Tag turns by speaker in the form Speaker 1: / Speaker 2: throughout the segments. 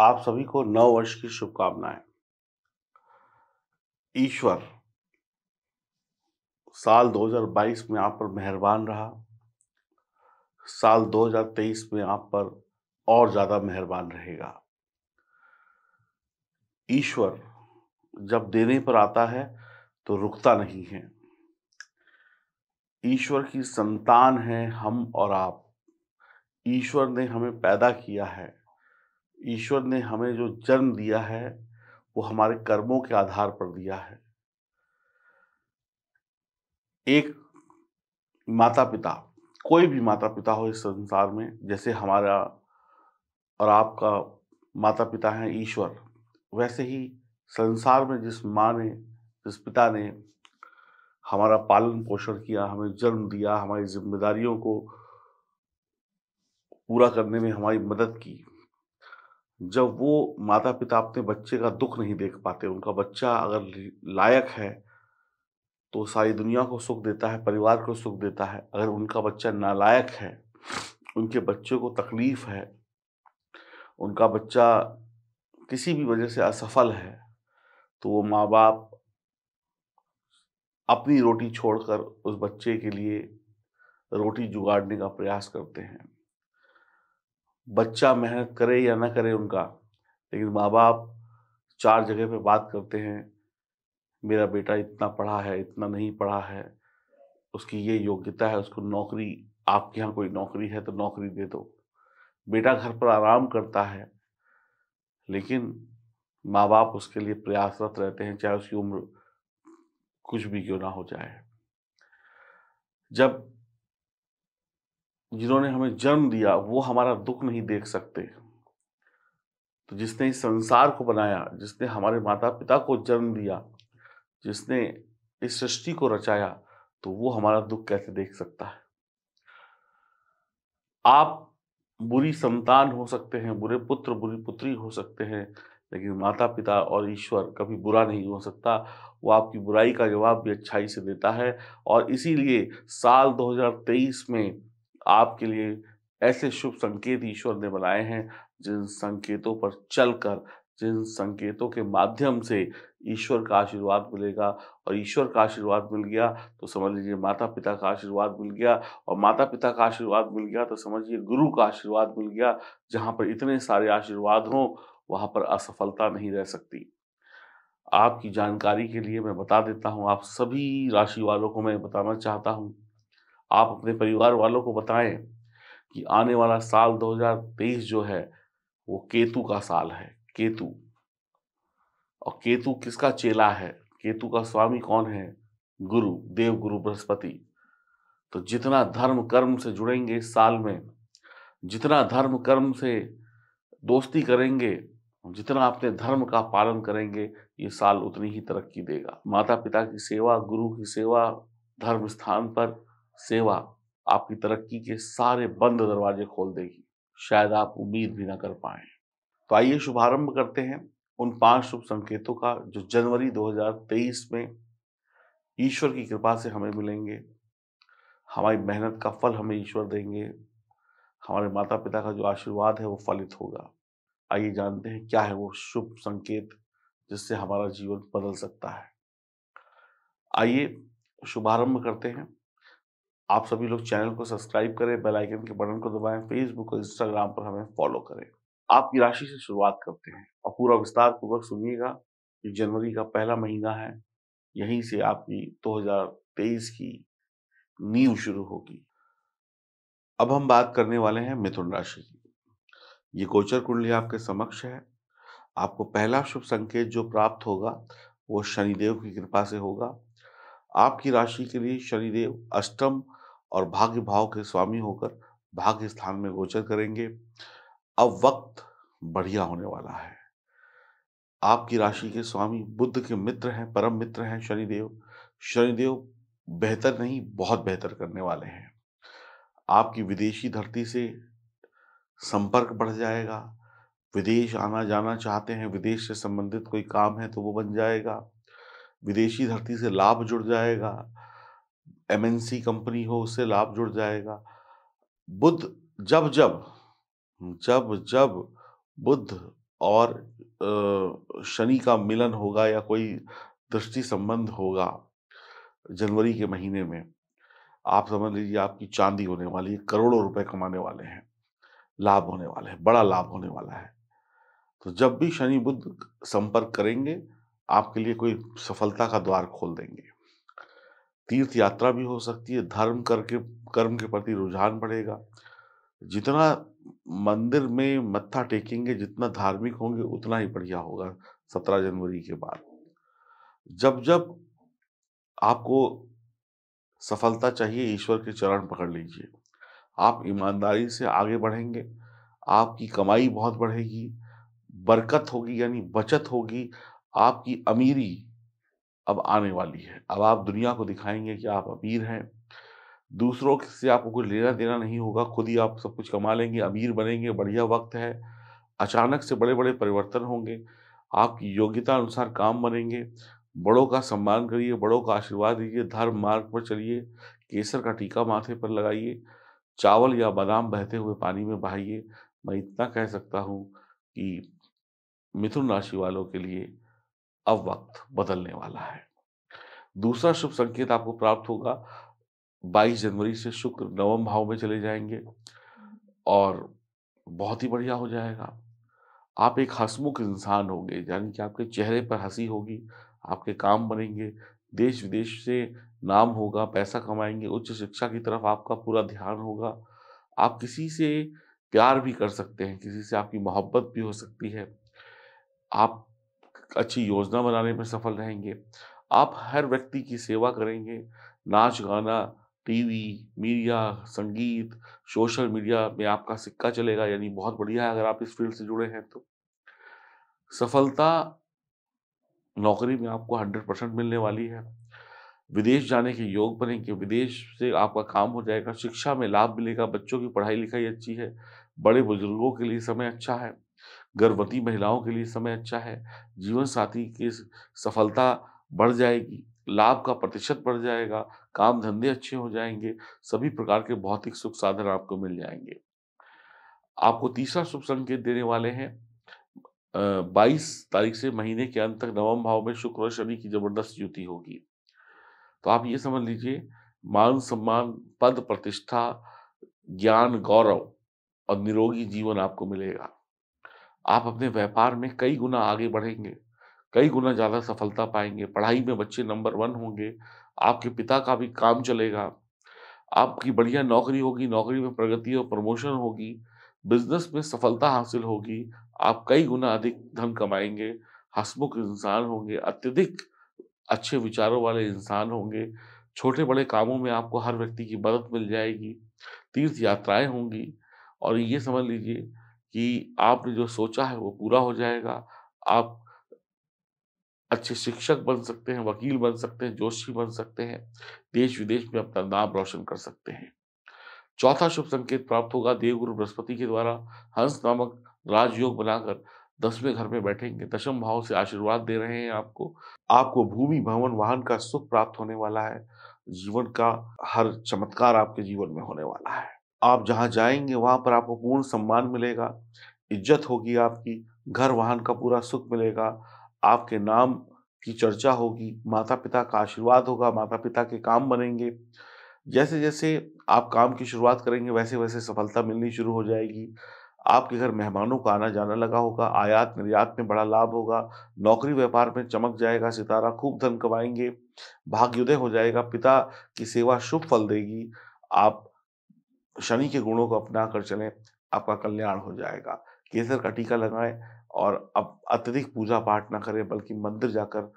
Speaker 1: आप सभी को नव वर्ष की शुभकामनाएं ईश्वर साल 2022 में आप पर मेहरबान रहा साल 2023 में आप पर और ज़्यादा मेहरबान रहेगा ईश्वर जब देने पर आता है तो रुकता नहीं है ईश्वर की संतान है हम और आप ईश्वर ने हमें पैदा किया है ईश्वर ने हमें जो जन्म दिया है वो हमारे कर्मों के आधार पर दिया है एक माता पिता कोई भी माता पिता हो इस संसार में जैसे हमारा और आपका माता पिता हैं ईश्वर वैसे ही संसार में जिस माँ ने जिस पिता ने हमारा पालन पोषण किया हमें जन्म दिया हमारी जिम्मेदारियों को पूरा करने में हमारी मदद की जब वो माता पिता अपने बच्चे का दुख नहीं देख पाते उनका बच्चा अगर लायक है तो सारी दुनिया को सुख देता है परिवार को सुख देता है अगर उनका बच्चा नालायक है उनके बच्चे को तकलीफ़ है उनका बच्चा किसी भी वजह से असफल है तो वो माँ बाप अपनी रोटी छोड़कर उस बच्चे के लिए रोटी जुगाड़ने का प्रयास करते हैं बच्चा मेहनत करे या ना करे उनका लेकिन माँ बाप चार जगह पे बात करते हैं मेरा बेटा इतना पढ़ा है इतना नहीं पढ़ा है उसकी ये योग्यता है उसको नौकरी आपके यहाँ कोई नौकरी है तो नौकरी दे दो बेटा घर पर आराम करता है लेकिन माँ बाप उसके लिए प्रयासरत रहते हैं चाहे उसकी उम्र कुछ भी क्यों ना हो जाए जब जिन्होंने हमें जन्म दिया वो हमारा दुख नहीं देख सकते तो जिसने इस संसार को बनाया जिसने हमारे माता पिता को जन्म दिया जिसने इस सृष्टि को रचाया तो वो हमारा दुख कैसे देख सकता है आप बुरी संतान हो सकते हैं बुरे पुत्र बुरी पुत्री हो सकते हैं लेकिन माता पिता और ईश्वर कभी बुरा नहीं हो सकता वो आपकी बुराई का जवाब भी अच्छाई से देता है और इसीलिए साल 2023 में आपके लिए ऐसे शुभ संकेत ईश्वर ने बनाए हैं जिन संकेतों पर चलकर जिन संकेतों के माध्यम से ईश्वर का आशीर्वाद मिलेगा और ईश्वर का आशीर्वाद मिल गया तो समझ लीजिए माता पिता का आशीर्वाद मिल गया और माता पिता का आशीर्वाद मिल गया तो समझिए गुरु का आशीर्वाद मिल गया जहाँ पर इतने सारे आशीर्वाद हों वहाँ पर असफलता नहीं रह सकती आपकी जानकारी के लिए मैं बता देता हूँ आप सभी राशि वालों को मैं बताना चाहता हूँ आप अपने परिवार वालों को बताएं कि आने वाला साल 2023 जो है वो केतु का साल है केतु और केतु किसका चेला है केतु का स्वामी कौन है गुरु देव गुरु बृहस्पति तो जितना धर्म कर्म से जुड़ेंगे इस साल में जितना धर्म कर्म से दोस्ती करेंगे जितना अपने धर्म का पालन करेंगे ये साल उतनी ही तरक्की देगा माता पिता की सेवा गुरु की सेवा धर्म स्थान पर सेवा आपकी तरक्की के सारे बंद दरवाजे खोल देगी शायद आप उम्मीद भी ना कर पाए तो आइए शुभारंभ करते हैं उन पांच शुभ संकेतों का जो जनवरी 2023 में ईश्वर की कृपा से हमें मिलेंगे हमारी मेहनत का फल हमें ईश्वर देंगे हमारे माता पिता का जो आशीर्वाद है वो फलित होगा आइए जानते हैं क्या है वो शुभ संकेत जिससे हमारा जीवन बदल सकता है आइए शुभारंभ करते हैं आप सभी लोग चैनल को सब्सक्राइब करें बेल आइकन के बटन को दबाएं फेसबुक और इंस्टाग्राम पर हमें फॉलो करें आपकी राशि से शुरुआत करते हैं और पूरा विस्तार पूर्वक सुनिएगा कि जनवरी का पहला महीना है यहीं से आपकी 2023 की नींव शुरू होगी अब हम बात करने वाले हैं मिथुन राशि की ये गोचर कुंडली आपके समक्ष है आपको पहला शुभ संकेत जो प्राप्त होगा वो शनिदेव की कृपा से होगा आपकी राशि के लिए शनिदेव अष्टम और भाग्य भाव के स्वामी होकर भाग्य स्थान में गोचर करेंगे अब वक्त बढ़िया होने वाला है आपकी राशि के स्वामी बुद्ध के मित्र हैं परम मित्र हैं शनिदेव शनिदेव बेहतर नहीं बहुत बेहतर करने वाले हैं आपकी विदेशी धरती से संपर्क बढ़ जाएगा विदेश आना जाना चाहते हैं विदेश से संबंधित कोई काम है तो वो बन जाएगा विदेशी धरती से लाभ जुड़ जाएगा एमएनसी कंपनी हो उससे लाभ जुड़ जाएगा बुद्ध जब जब जब जब बुद्ध और शनि का मिलन होगा या कोई दृष्टि संबंध होगा जनवरी के महीने में आप समझ लीजिए आपकी चांदी होने वाली है करोड़ों रुपए कमाने वाले हैं लाभ होने वाले हैं बड़ा लाभ होने वाला है तो जब भी शनि बुद्ध संपर्क करेंगे आपके लिए कोई सफलता का द्वार खोल देंगे तीर्थ यात्रा भी हो सकती है धर्म करके कर्म के प्रति रुझान बढ़ेगा जितना मंदिर में मत्था टेकेंगे जितना धार्मिक होंगे उतना ही बढ़िया होगा सत्रह जनवरी के बाद जब जब आपको सफलता चाहिए ईश्वर के चरण पकड़ लीजिए आप ईमानदारी से आगे बढ़ेंगे आपकी कमाई बहुत बढ़ेगी बरकत होगी यानी बचत होगी आपकी अमीरी अब आने वाली है अब आप दुनिया को दिखाएंगे कि आप अमीर हैं दूसरों से आपको कोई लेना देना नहीं होगा खुद ही आप सब कुछ कमा लेंगे अमीर बनेंगे बढ़िया वक्त है अचानक से बड़े बड़े परिवर्तन होंगे आपकी योग्यता अनुसार काम बनेंगे बड़ों का सम्मान करिए बड़ों का आशीर्वाद दीजिए धर्म मार्ग पर चलिए केसर का टीका माथे पर लगाइए चावल या बादाम बहते हुए पानी में बहाइए मैं इतना कह सकता हूँ कि मिथुन राशि वालों के लिए अब वक्त बदलने वाला है दूसरा शुभ संकेत आपको प्राप्त होगा 22 जनवरी से शुक्र नवम भाव में चले जाएंगे और बहुत ही बढ़िया हो जाएगा आप एक हसमुख इंसान होंगे यानी कि आपके चेहरे पर हंसी होगी आपके काम बनेंगे देश विदेश से नाम होगा पैसा कमाएंगे उच्च शिक्षा की तरफ आपका पूरा ध्यान होगा आप किसी से प्यार भी कर सकते हैं किसी से आपकी मोहब्बत भी हो सकती है आप अच्छी योजना बनाने में सफल रहेंगे आप हर व्यक्ति की सेवा करेंगे नाच गाना टीवी मीडिया संगीत सोशल मीडिया में आपका सिक्का चलेगा यानी बहुत बढ़िया है अगर आप इस फील्ड से जुड़े हैं तो सफलता नौकरी में आपको हंड्रेड परसेंट मिलने वाली है विदेश जाने के योग बनेंगे विदेश से आपका काम हो जाएगा शिक्षा में लाभ मिलेगा बच्चों की पढ़ाई लिखाई अच्छी है बड़े बुजुर्गों के लिए समय अच्छा है गर्भवती महिलाओं के लिए समय अच्छा है जीवन साथी की सफलता बढ़ जाएगी लाभ का प्रतिशत बढ़ जाएगा काम धंधे अच्छे हो जाएंगे सभी प्रकार के भौतिक सुख साधन आपको मिल जाएंगे आपको तीसरा शुभ संकेत देने वाले हैं बाईस तारीख से महीने के अंत तक नवम भाव में शुक्र और शनि की जबरदस्त युति होगी तो आप ये समझ लीजिए मान सम्मान पद प्रतिष्ठा ज्ञान गौरव और निरोगी जीवन आपको मिलेगा आप अपने व्यापार में कई गुना आगे बढ़ेंगे कई गुना ज़्यादा सफलता पाएंगे पढ़ाई में बच्चे नंबर वन होंगे आपके पिता का भी काम चलेगा आपकी बढ़िया नौकरी होगी नौकरी में प्रगति और प्रमोशन होगी बिजनेस में सफलता हासिल होगी आप कई गुना अधिक धन कमाएंगे हसमुख इंसान होंगे अत्यधिक अच्छे विचारों वाले इंसान होंगे छोटे बड़े कामों में आपको हर व्यक्ति की मदद मिल जाएगी तीर्थ यात्राएं होंगी और ये समझ लीजिए कि आपने जो सोचा है वो पूरा हो जाएगा आप अच्छे शिक्षक बन सकते हैं वकील बन सकते हैं जोशी बन सकते हैं देश विदेश में अपना नाम रोशन कर सकते हैं चौथा शुभ संकेत प्राप्त होगा देवगुरु बृहस्पति के द्वारा हंस नामक राजयोग बनाकर दसवें घर में बैठेंगे दशम भाव से आशीर्वाद दे रहे हैं आपको आपको भूमि भवन वाहन का सुख प्राप्त होने वाला है जीवन का हर चमत्कार आपके जीवन में होने वाला है आप जहाँ जाएंगे वहाँ पर आपको पूर्ण सम्मान मिलेगा इज्जत होगी आपकी घर वाहन का पूरा सुख मिलेगा आपके नाम की चर्चा होगी माता पिता का आशीर्वाद होगा माता पिता के काम बनेंगे जैसे जैसे आप काम की शुरुआत करेंगे वैसे वैसे सफलता मिलनी शुरू हो जाएगी आपके घर मेहमानों का आना जाना लगा होगा आयात निर्यात में बड़ा लाभ होगा नौकरी व्यापार में चमक जाएगा सितारा खूब धन कमाएंगे भाग्योदय हो जाएगा पिता की सेवा शुभ फल देगी आप शनि के गुणों को अपना कर चलें आपका कल्याण हो जाएगा केसर का टीका लगाएं और अब अत्यधिक पूजा पाठ ना करें बल्कि मंदिर जाकर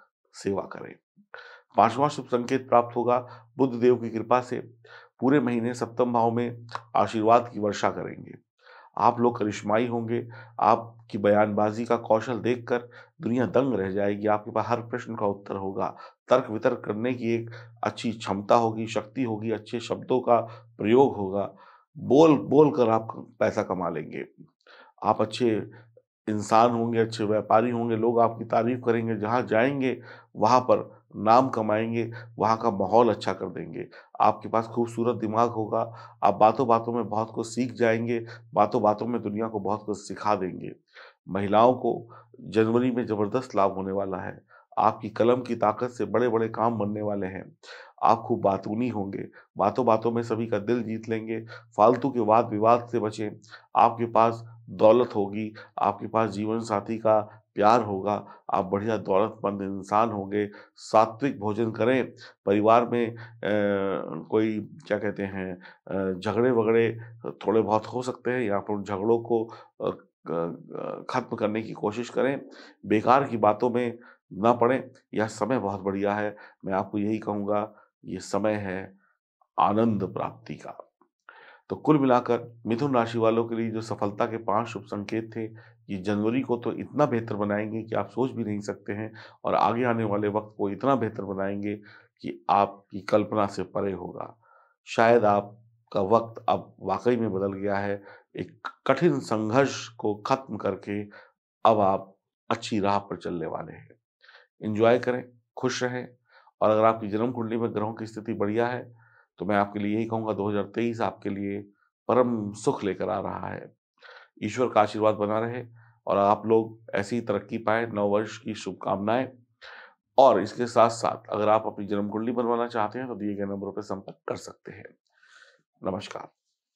Speaker 1: सेवा करें पांचवा शुभ संकेत प्राप्त होगा बुद्ध देव की कृपा से पूरे महीने सप्तम भाव में आशीर्वाद की वर्षा करेंगे आप लोग करिश्माई होंगे आपकी बयानबाजी का कौशल देखकर दुनिया दंग रह जाएगी आपके पास हर प्रश्न का उत्तर होगा तर्क वितर्क करने की एक अच्छी क्षमता होगी शक्ति होगी अच्छे शब्दों का प्रयोग होगा बोल बोल कर आप पैसा कमा लेंगे आप अच्छे इंसान होंगे अच्छे व्यापारी होंगे लोग आपकी तारीफ करेंगे जहाँ जाएंगे वहाँ पर नाम कमाएंगे वहाँ का माहौल अच्छा कर देंगे आपके पास खूबसूरत दिमाग होगा आप बातों बातों में बहुत कुछ सीख जाएंगे बातों बातों में दुनिया को बहुत कुछ सिखा देंगे महिलाओं को जनवरी में ज़बरदस्त लाभ होने वाला है आपकी कलम की ताकत से बड़े बड़े काम बनने वाले हैं आप खूब बातूनी होंगे बातों बातों में सभी का दिल जीत लेंगे फालतू के वाद विवाद से बचें आपके पास दौलत होगी आपके पास जीवन साथी का प्यार होगा आप बढ़िया दौलतमंद इंसान होंगे सात्विक भोजन करें परिवार में आ, कोई क्या कहते हैं झगड़े वगड़े थोड़े बहुत हो सकते हैं यहाँ पर झगड़ों को खत्म करने की कोशिश करें बेकार की बातों में ना पड़ें यह समय बहुत बढ़िया है मैं आपको यही कहूँगा ये समय है आनंद प्राप्ति का तो कुल मिलाकर मिथुन राशि वालों के लिए जो सफलता के पांच शुभ संकेत थे ये जनवरी को तो इतना बेहतर बनाएंगे कि आप सोच भी नहीं सकते हैं और आगे आने वाले वक्त को इतना बेहतर बनाएंगे कि आपकी कल्पना से परे होगा शायद आपका वक्त अब वाकई में बदल गया है एक कठिन संघर्ष को खत्म करके अब आप अच्छी राह पर चलने वाले हैं इंजॉय करें खुश रहें और अगर आपकी जन्म कुंडली में ग्रहों की स्थिति बढ़िया है तो मैं आपके लिए यही कहूँगा 2023 आपके लिए परम सुख लेकर आ रहा है ईश्वर का आशीर्वाद बना रहे और आप लोग ऐसी तरक्की पाए नव वर्ष की शुभकामनाएं और इसके साथ साथ अगर आप अपनी जन्म कुंडली बनवाना चाहते हैं तो दिए गए नंबरों पर संपर्क कर सकते हैं नमस्कार